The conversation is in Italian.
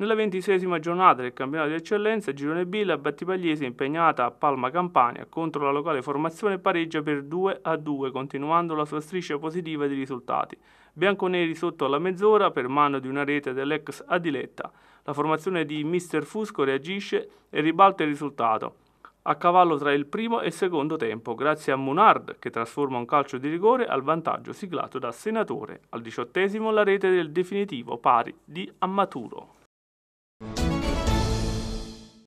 Nella ventisesima giornata del campionato di eccellenza, Girone B, la Battipagliese impegnata a Palma Campania contro la locale formazione pareggia per 2 a 2, continuando la sua striscia positiva di risultati. Bianconeri sotto alla mezz'ora per mano di una rete dell'ex Adiletta. La formazione di Mister Fusco reagisce e ribalta il risultato. A cavallo tra il primo e il secondo tempo, grazie a Munard che trasforma un calcio di rigore al vantaggio siglato da Senatore. Al diciottesimo la rete del definitivo pari di Ammaturo.